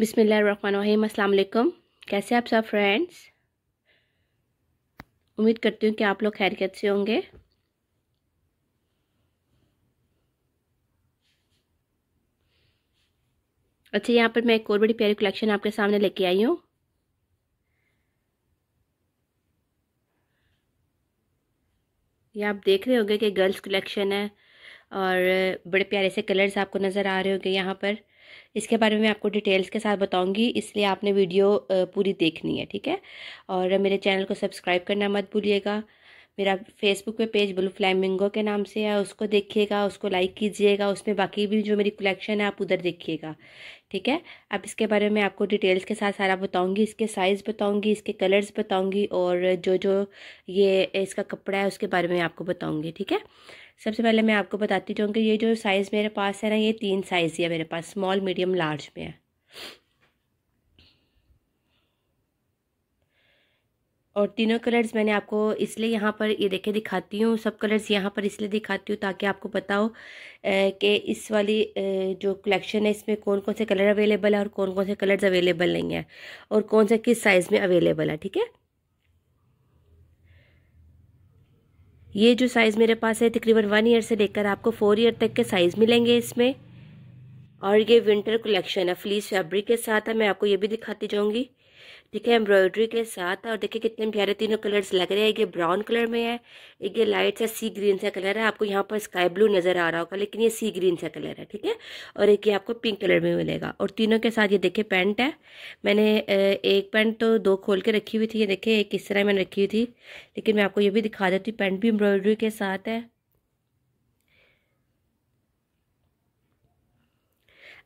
बिसमीम अल्लाम कैसे आप सब फ्रेंड्स उम्मीद करती हूँ कि आप लोग खैरियत से होंगे अच्छा यहाँ पर मैं एक और बड़ी प्यारी कलेक्शन आपके सामने लेके आई हूँ ये आप देख रहे होंगे कि गर्ल्स कलेक्शन है और बड़े प्यारे से कलर्स आपको नज़र आ रहे होंगे यहाँ पर इसके बारे में मैं आपको डिटेल्स के साथ बताऊंगी इसलिए आपने वीडियो पूरी देखनी है ठीक है और मेरे चैनल को सब्सक्राइब करना मत भूलिएगा मेरा फेसबुक पे पेज ब्लू फ्लैमिंगो के नाम से है उसको देखिएगा उसको लाइक कीजिएगा उसमें बाकी भी जो मेरी कलेक्शन है आप उधर देखिएगा ठीक है अब इसके बारे में आपको डिटेल्स के साथ सारा बताऊंगी इसके साइज़ बताऊंगी इसके कलर्स बताऊंगी और जो जो ये इसका कपड़ा है उसके बारे में आपको बताऊँगी ठीक है सबसे पहले मैं आपको बताती हूँ कि ये जो साइज़ मेरे पास है ना ये तीन साइज़ ही है मेरे पास स्मॉल मीडियम लार्ज में है और तीनों कलर्स मैंने आपको इसलिए यहाँ पर ये देखे दिखाती हूँ सब कलर्स यहाँ पर इसलिए दिखाती हूँ ताकि आपको पता हो कि इस वाली ए, जो कलेक्शन है इसमें कौन कौन से कलर अवेलेबल है और कौन कौन से कलर्स अवेलेबल नहीं है और कौन सा किस साइज़ में अवेलेबल है ठीक है ये जो साइज़ मेरे पास है तकरीबन वन ईयर से लेकर आपको फोर ईयर तक के साइज़ मिलेंगे इसमें और ये विंटर कलेक्शन है फ्लीस फैब्रिक के साथ है मैं आपको ये भी दिखाती जाऊँगी ठीक है एम्ब्रॉयडरी के साथ और देखिए कितने प्यारे तीनों कलर्स लग रहे हैं ये ब्राउन कलर में है एक ये लाइट सा सी ग्रीन सा कलर है आपको यहाँ पर स्काई ब्लू नज़र आ रहा होगा लेकिन ये सी ग्रीन सा कलर है ठीक है और एक ये आपको पिंक कलर में मिलेगा और तीनों के साथ ये देखिए पैंट है मैंने एक पैंट तो दो खोल के रखी हुई थी ये देखिए एक इस तरह मैंने रखी हुई थी लेकिन मैं आपको ये भी दिखा देती हूँ पैंट भी एम्ब्रॉयडरी के साथ है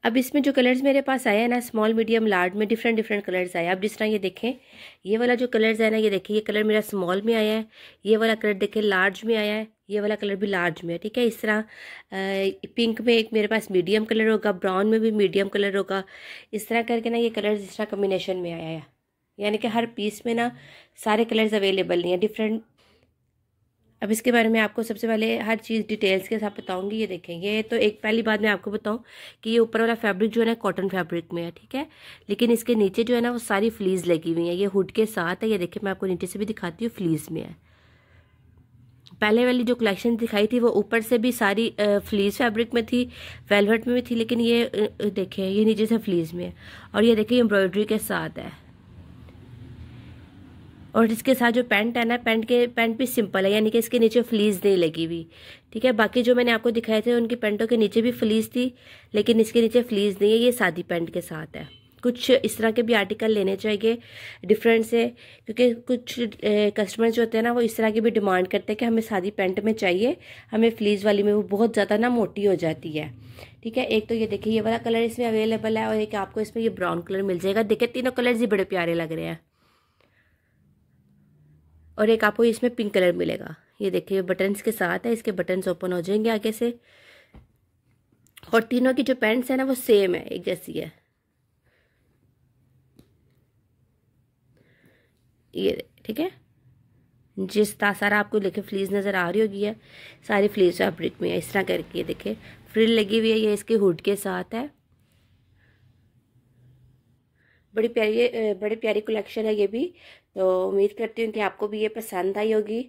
अब इसमें जो कलर्स मेरे पास आए हैं ना स्मॉल मीडियम लार्ज में डिफरेंट डिफरेंट कलर्स आए अब जिस तरह ये देखें ये वाला जो कलर्स है ना ये देखें ये कलर मेरा स्मॉल में आया है ये वाला कलर देखें लार्ज में आया है ये वाला कलर भी लार्ज में है ठीक है इस तरह पिंक में एक मेरे पास मीडियम कलर होगा ब्राउन में भी मीडियम कलर होगा इस तरह करके ना ये कलर इस तरह कम्बिनेशन में आया है यानी कि हर पीस में ना सारे कलर्स अवेलेबल नहीं है डिफरेंट अब इसके बारे में आपको सबसे पहले हर चीज़ डिटेल्स के साथ बताऊंगी ये देखें ये तो एक पहली बात मैं आपको बताऊं कि ये ऊपर वाला फैब्रिक जो है ना कॉटन फैब्रिक में है ठीक है लेकिन इसके नीचे जो है ना वो सारी फ्लीज लगी हुई है ये हुड के साथ है ये देखें मैं आपको नीचे से भी दिखाती हूँ फ्लीज में है पहले वाली जो कलेक्शन दिखाई थी वो ऊपर से भी सारी फ्लीज फैब्रिक में थी वेलवेट में भी थी लेकिन ये देखें ये नीचे से फ्लीज में है और ये देखें एम्ब्रॉयड्री के साथ है और इसके साथ जो पैंट है ना पैंट के पैंट भी सिंपल है यानी कि इसके नीचे फ्लीस नहीं लगी हुई ठीक है बाकी जो मैंने आपको दिखाए थे उनकी पैंटों के नीचे भी फ्लीस थी लेकिन इसके नीचे फ्लीस नहीं है ये सादी पैंट के साथ है कुछ इस तरह के भी आर्टिकल लेने चाहिए डिफरेंट से क्योंकि कुछ कस्टमर जो होते हैं ना वो इस तरह की भी डिमांड करते हैं कि हमें सादी पैंट में चाहिए हमें फ्लीज वाली में वो बहुत ज़्यादा ना मोटी हो जाती है ठीक है एक तो ये देखिए ये वाला कलर इसमें अवेलेबल है और एक आपको इसमें ये ब्राउन कलर मिल जाएगा देखिए तीनों कलर्स ही बड़े प्यारे लग रहे हैं और एक आपको इसमें पिंक कलर मिलेगा ये देखिए बटन्स के साथ है इसके बटन्स ओपन हो जाएंगे आगे से और तीनों की जो पैंट्स है ना वो सेम है एक जैसी है ये ठीक है जिस तरह सारा आपको देखे फ्लीज नज़र आ रही होगी है सारी फ्लीज फैब्रिक में है इस तरह करके देखे फ्रिल लगी हुई है ये इसके हुड के साथ है बड़ी प्यारी बड़ी प्यारी कलेक्शन है ये भी तो उम्मीद करती हूँ कि आपको भी ये पसंद आई होगी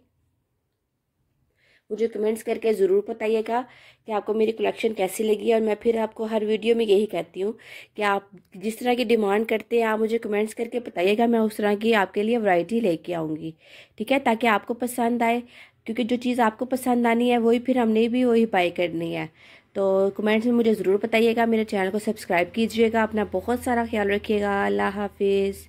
मुझे कमेंट्स करके ज़रूर बताइएगा कि आपको मेरी कलेक्शन कैसी लगी और मैं फिर आपको हर वीडियो में यही कहती हूँ कि आप जिस तरह की डिमांड करते हैं आप मुझे कमेंट्स करके बताइएगा मैं उस तरह की आपके लिए वैरायटी लेके आऊँगी ठीक है ताकि आपको पसंद आए क्योंकि जो चीज़ आपको पसंद आनी है वही फिर हमने भी वही बाई करनी है तो कमेंट्स में मुझे ज़रूर बताइएगा मेरे चैनल को सब्सक्राइब कीजिएगा अपना बहुत सारा ख्याल रखिएगा अल्लाह हाफिज़